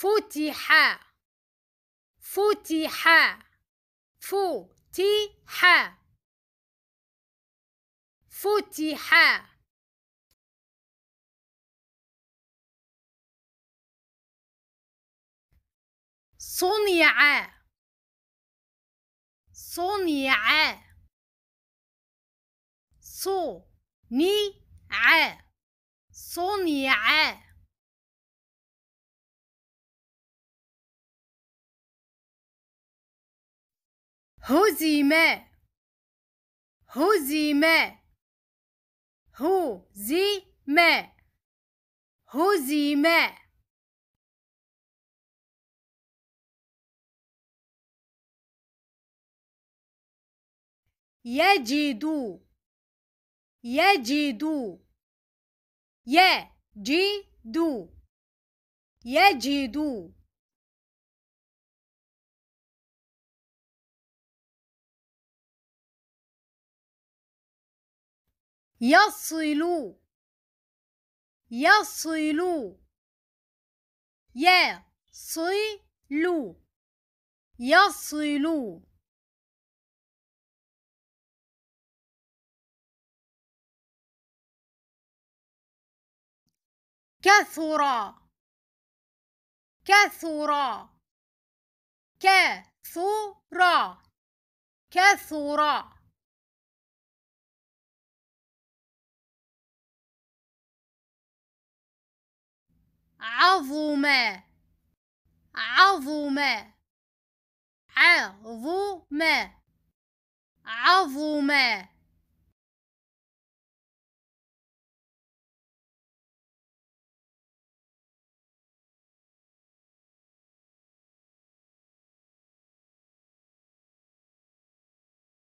فتح فتح فتح فتح صنع صنع صنع صنع هزيمة هزيمة هزيمة هزيمة يجد يجد يجد يجد يصل يصل يصل يصل كثر كثر كثر كثر عظم عظم عظم عظم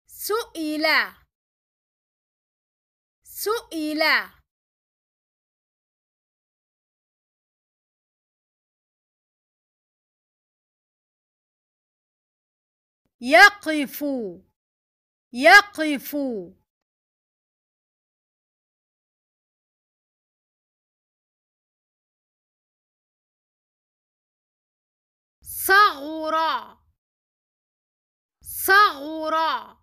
سئل سئل يقف يقف صغر صغر